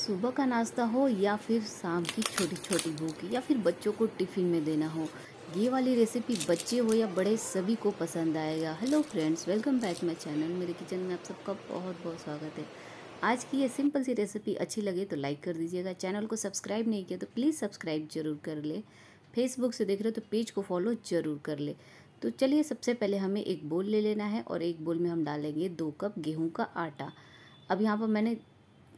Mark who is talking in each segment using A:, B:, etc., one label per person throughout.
A: सुबह का नाश्ता हो या फिर शाम की छोटी छोटी भूख या फिर बच्चों को टिफ़िन में देना हो ये वाली रेसिपी बच्चे हो या बड़े सभी को पसंद आएगा hello friends welcome back my channel मेरे किचन में आप सबका बहुत बहुत स्वागत है आज की ये सिंपल सी रेसिपी अच्छी लगे तो लाइक कर दीजिएगा चैनल को सब्सक्राइब नहीं किया तो प्लीज़ सब्सक्राइब जरूर कर ले फेसबुक से देख रहे हो तो पेज को फॉलो ज़रूर कर ले तो चलिए सबसे पहले हमें एक बोल ले लेना है और एक बोल में हम डालेंगे दो कप गेहूँ का आटा अब यहाँ पर मैंने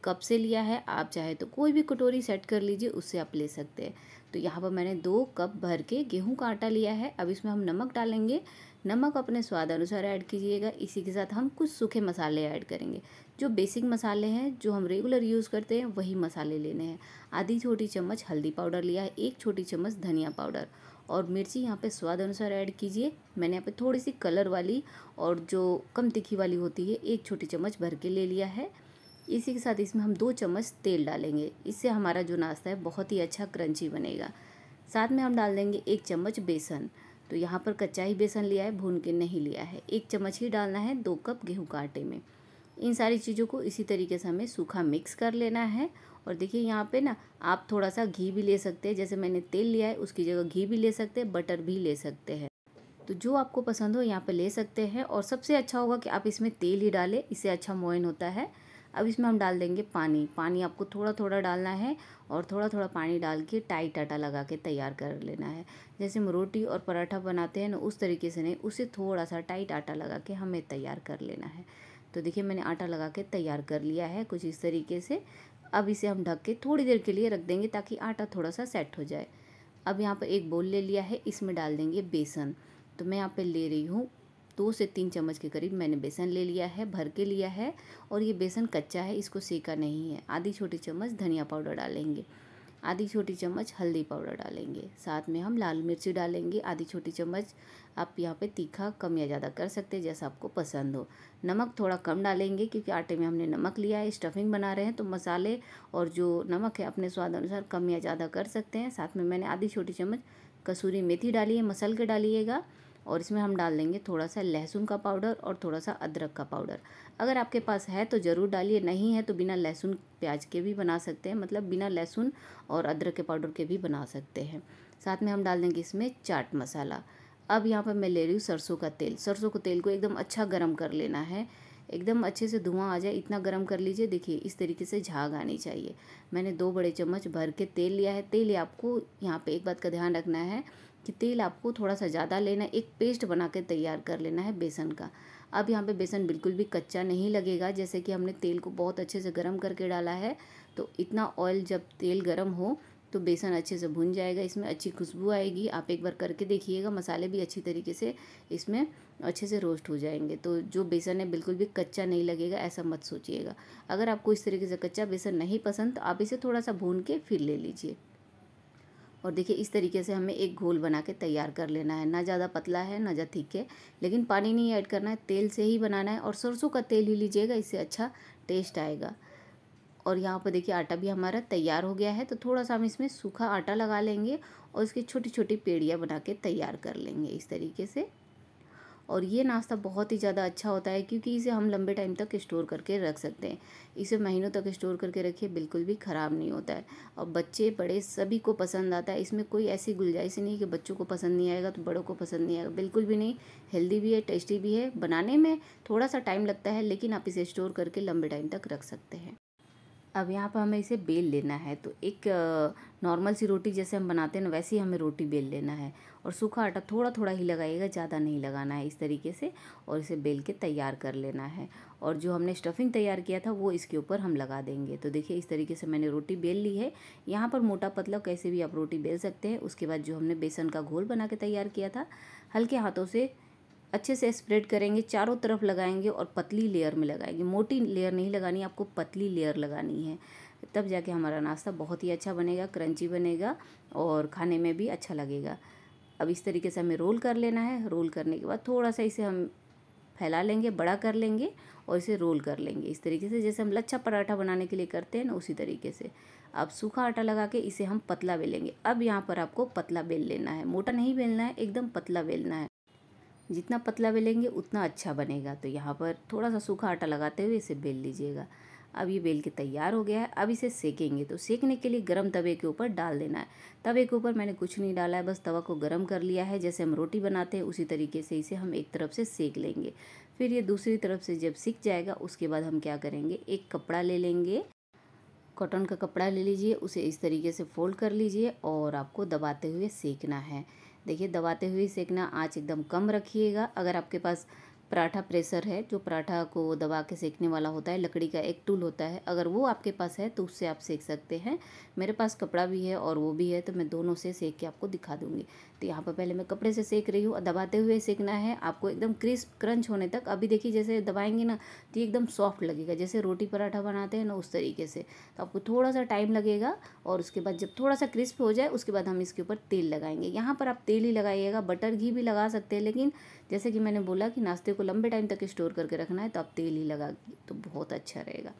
A: कप से लिया है आप चाहे तो कोई भी कटोरी सेट कर लीजिए उससे आप ले सकते हैं तो यहाँ पर मैंने दो कप भर के गेहूं का आटा लिया है अब इसमें हम नमक डालेंगे नमक अपने स्वाद अनुसार ऐड कीजिएगा इसी के साथ हम कुछ सूखे मसाले ऐड करेंगे जो बेसिक मसाले हैं जो हम रेगुलर यूज़ करते हैं वही मसाले लेने हैं आधी छोटी चम्मच हल्दी पाउडर लिया है एक छोटी चम्मच धनिया पाउडर और मिर्ची यहाँ पे स्वाद अनुसार ऐड कीजिए मैंने यहाँ पे थोड़ी सी कलर वाली और जो कम तीखी वाली होती है एक छोटी चम्मच भर के ले लिया है इसी के साथ इसमें हम दो चम्मच तेल डालेंगे इससे हमारा जो नाश्ता है बहुत ही अच्छा क्रंची बनेगा साथ में हम डाल देंगे एक चम्मच बेसन तो यहाँ पर कच्चा ही बेसन लिया है भून के नहीं लिया है एक चम्मच ही डालना है दो कप गेहूँ का आटे में इन सारी चीज़ों को इसी तरीके से हमें सूखा मिक्स कर लेना है और देखिए यहाँ पे ना आप थोड़ा सा घी भी ले सकते हैं जैसे मैंने तेल लिया है उसकी जगह घी भी ले सकते हैं बटर भी ले सकते हैं तो जो आपको पसंद हो यहाँ पे ले सकते हैं और सबसे अच्छा होगा कि आप इसमें तेल ही डालें इससे अच्छा मोइन होता है अब इसमें हम डाल देंगे पानी पानी आपको थोड़ा थोड़ा डालना है और थोड़ा थोड़ा पानी डाल के टाइट आटा लगा के तैयार कर लेना है जैसे हम रोटी और पराठा बनाते हैं ना उस तरीके से नहीं उसे थोड़ा सा टाइट आटा लगा के हमें तैयार कर लेना है तो देखिए मैंने आटा लगा के तैयार कर लिया है कुछ इस तरीके से अब इसे हम ढक के थोड़ी देर के लिए रख देंगे ताकि आटा थोड़ा सा सेट हो जाए अब यहाँ पर एक बोल ले लिया है इसमें डाल देंगे बेसन तो मैं यहाँ पे ले रही हूँ दो से तीन चम्मच के करीब मैंने बेसन ले लिया है भर के लिया है और ये बेसन कच्चा है इसको सेका नहीं है आधी छोटी चम्मच धनिया पाउडर डालेंगे आधी छोटी चम्मच हल्दी पाउडर डालेंगे साथ में हम लाल मिर्ची डालेंगे आधी छोटी चम्मच आप यहाँ पे तीखा कम या ज़्यादा कर सकते हैं जैसा आपको पसंद हो नमक थोड़ा कम डालेंगे क्योंकि आटे में हमने नमक लिया है स्टफिंग बना रहे हैं तो मसाले और जो नमक है अपने स्वाद अनुसार कम या ज़्यादा कर सकते हैं साथ में मैंने आधी छोटी चम्मच कसूरी मेथी डाली है मसल के डालिएगा और इसमें हम डाल देंगे थोड़ा सा लहसुन का पाउडर और थोड़ा सा अदरक का पाउडर अगर आपके पास है तो ज़रूर डालिए नहीं है तो बिना लहसुन प्याज के भी बना सकते हैं मतलब बिना लहसुन और अदरक के पाउडर के भी बना सकते हैं साथ में हम डाल देंगे इसमें चाट मसाला अब यहाँ पर मैं ले रही हूँ सरसों का तेल सरसों के तेल को एकदम अच्छा गर्म कर लेना है एकदम अच्छे से धुआं आ जाए इतना गर्म कर लीजिए देखिए इस तरीके से झाग आनी चाहिए मैंने दो बड़े चम्मच भर के तेल लिया है तेल आपको यहाँ पे एक बात का ध्यान रखना है कि तेल आपको थोड़ा सा ज़्यादा लेना एक पेस्ट बना के तैयार कर लेना है बेसन का अब यहाँ पे बेसन बिल्कुल भी कच्चा नहीं लगेगा जैसे कि हमने तेल को बहुत अच्छे से गर्म करके डाला है तो इतना ऑयल जब तेल गर्म हो तो बेसन अच्छे से भुन जाएगा इसमें अच्छी खुशबू आएगी आप एक बार करके देखिएगा मसाले भी अच्छी तरीके से इसमें अच्छे से रोस्ट हो जाएंगे तो जो बेसन है बिल्कुल भी कच्चा नहीं लगेगा ऐसा मत सोचिएगा अगर आपको इस तरीके से कच्चा बेसन नहीं पसंद तो आप इसे थोड़ा सा भून के फिर ले लीजिए और देखिए इस तरीके से हमें एक घोल बना के तैयार कर लेना है ना ज़्यादा पतला है ना ज़्यादा थिक है लेकिन पानी नहीं ऐड करना है तेल से ही बनाना है और सरसों का तेल ही लीजिएगा इससे अच्छा टेस्ट आएगा और यहाँ पर देखिए आटा भी हमारा तैयार हो गया है तो थोड़ा सा हम इसमें सूखा आटा लगा लेंगे और इसकी छोटी छोटी पेड़ियाँ बना के तैयार कर लेंगे इस तरीके से और ये नाश्ता बहुत ही ज़्यादा अच्छा होता है क्योंकि इसे हम लंबे टाइम तक स्टोर करके रख सकते हैं इसे महीनों तक स्टोर करके रखिए बिल्कुल भी ख़राब नहीं होता है और बच्चे बड़े सभी को पसंद आता है इसमें कोई ऐसी गुंजाइश नहीं कि बच्चों को पसंद नहीं आएगा तो बड़ों को पसंद नहीं आएगा बिल्कुल भी नहीं हेल्दी भी है टेस्टी भी है बनाने में थोड़ा सा टाइम लगता है लेकिन आप इसे स्टोर करके लंबे टाइम तक रख सकते हैं अब यहाँ पर हमें इसे बेल लेना है तो एक नॉर्मल सी रोटी जैसे हम बनाते हैं ना वैसे ही हमें रोटी बेल लेना है और सूखा आटा थोड़ा थोड़ा ही लगाइएगा ज़्यादा नहीं लगाना है इस तरीके से और इसे बेल के तैयार कर लेना है और जो हमने स्टफिंग तैयार किया था वो इसके ऊपर हम लगा देंगे तो देखिए इस तरीके से मैंने रोटी बेल ली है यहाँ पर मोटा पतला कैसे भी आप रोटी बेल सकते हैं उसके बाद जो हमने बेसन का घोल बना के तैयार किया था हल्के हाथों से अच्छे से स्प्रेड करेंगे चारों तरफ लगाएंगे और पतली लेयर में लगाएंगे मोटी लेयर नहीं लगानी आपको पतली लेयर लगानी है तब जाके हमारा नाश्ता बहुत ही अच्छा बनेगा क्रंची बनेगा और खाने में भी अच्छा लगेगा अब इस तरीके से हमें रोल कर लेना है रोल करने के बाद थोड़ा सा इसे हम फैला लेंगे बड़ा कर लेंगे और इसे रोल कर लेंगे इस तरीके से जैसे हम लच्छा पराठा बनाने के लिए करते हैं ना उसी तरीके से अब सूखा आटा लगा के इसे हम पतला बेलेंगे अब यहाँ पर आपको पतला बेल लेना है मोटा नहीं बेलना है एकदम पतला बेलना है जितना पतला बेलेंगे उतना अच्छा बनेगा तो यहाँ पर थोड़ा सा सूखा आटा लगाते हुए इसे बेल लीजिएगा अब ये बेल के तैयार हो गया है अब इसे सेकेंगे तो सेकने के लिए गरम तवे के ऊपर डाल देना है तवे के ऊपर मैंने कुछ नहीं डाला है बस तवा को गरम कर लिया है जैसे हम रोटी बनाते हैं उसी तरीके से इसे हम एक तरफ से सेक लेंगे फिर ये दूसरी तरफ से जब सीख जाएगा उसके बाद हम क्या करेंगे एक कपड़ा ले लेंगे कॉटन का कपड़ा ले लीजिए उसे इस तरीके से फोल्ड कर लीजिए और आपको दबाते हुए सेकना है देखिए दबाते हुए सेकना आँच एकदम कम रखिएगा अगर आपके पास पराठा प्रेशर है जो पराठा को दबा के सेकने वाला होता है लकड़ी का एक टूल होता है अगर वो आपके पास है तो उससे आप सेक सकते हैं मेरे पास कपड़ा भी है और वो भी है तो मैं दोनों से सेक के आपको दिखा दूँगी तो यहाँ पर पहले मैं कपड़े से सेक रही हूँ और दबाते हुए सेकना है आपको एकदम क्रिस्प क्रंच होने तक अभी देखिए जैसे दबाएंगे ना तो ये एकदम सॉफ्ट लगेगा जैसे रोटी पराठा बनाते हैं ना उस तरीके से तो आपको थोड़ा सा टाइम लगेगा और उसके बाद जब थोड़ा सा क्रिस्प हो जाए उसके बाद हम इसके ऊपर तेल लगाएंगे यहाँ पर आप तेल ही लगाइएगा बटर घी भी लगा सकते हैं लेकिन जैसे कि मैंने बोला कि नाश्ते को लंबे टाइम तक स्टोर करके रखना है तो आप तेल ही लगा तो बहुत अच्छा रहेगा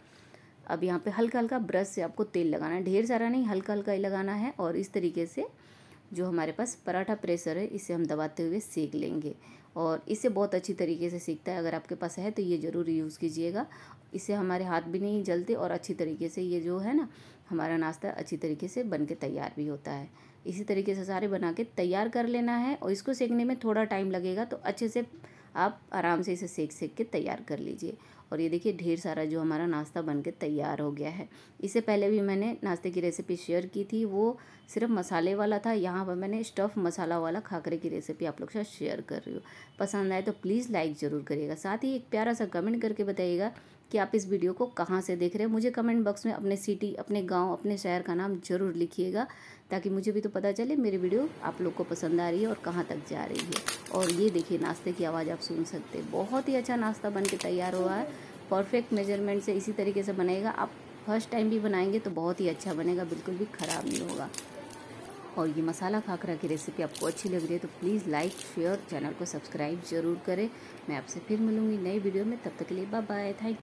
A: अब यहाँ पे हल्का हल्का ब्रश से आपको तेल लगाना है ढेर सारा नहीं हल्का हल्का ही लगाना है और इस तरीके से जो हमारे पास पराठा प्रेसर है इसे हम दबाते हुए सेक लेंगे और इसे बहुत अच्छी तरीके से सीखता है अगर आपके पास है तो ये ज़रूर यूज़ कीजिएगा इससे हमारे हाथ भी नहीं जलते और अच्छी तरीके से ये जो है ना हमारा नाश्ता अच्छी तरीके से बन के तैयार भी होता है इसी तरीके से सारे बना के तैयार कर लेना है और इसको सेकने में थोड़ा टाइम लगेगा तो अच्छे से आप आराम से इसे सेक सेक के तैयार कर लीजिए और ये देखिए ढेर सारा जो हमारा नाश्ता बनके तैयार हो गया है इससे पहले भी मैंने नाश्ते की रेसिपी शेयर की थी वो सिर्फ मसाले वाला था यहाँ पर मैंने स्टफ़ मसाला वाला खाकरे की रेसिपी आप लोग के साथ शेयर कर रही हूँ पसंद आए तो प्लीज़ लाइक ज़रूर करिएगा साथ ही एक प्यारा सा कमेंट करके बताइएगा कि आप इस वीडियो को कहाँ से देख रहे हैं मुझे कमेंट बॉक्स में अपने सिटी अपने गांव अपने शहर का नाम ज़रूर लिखिएगा ताकि मुझे भी तो पता चले मेरी वीडियो आप लोग को पसंद आ रही है और कहाँ तक जा रही है और ये देखिए नाश्ते की आवाज़ आप सुन सकते हैं बहुत ही अच्छा नाश्ता बन के तैयार हुआ है परफेक्ट मेजरमेंट से इसी तरीके से बनेगा आप फर्स्ट टाइम भी बनाएंगे तो बहुत ही अच्छा बनेगा बिल्कुल भी ख़राब नहीं होगा और ये मसाला खाकरा की रेसिपी आपको अच्छी लग रही है तो प्लीज़ लाइक शेयर चैनल को सब्सक्राइब जरूर करें मैं आपसे फिर मिलूंगी नई वीडियो में तब तक के लिए बाय बाय थैंक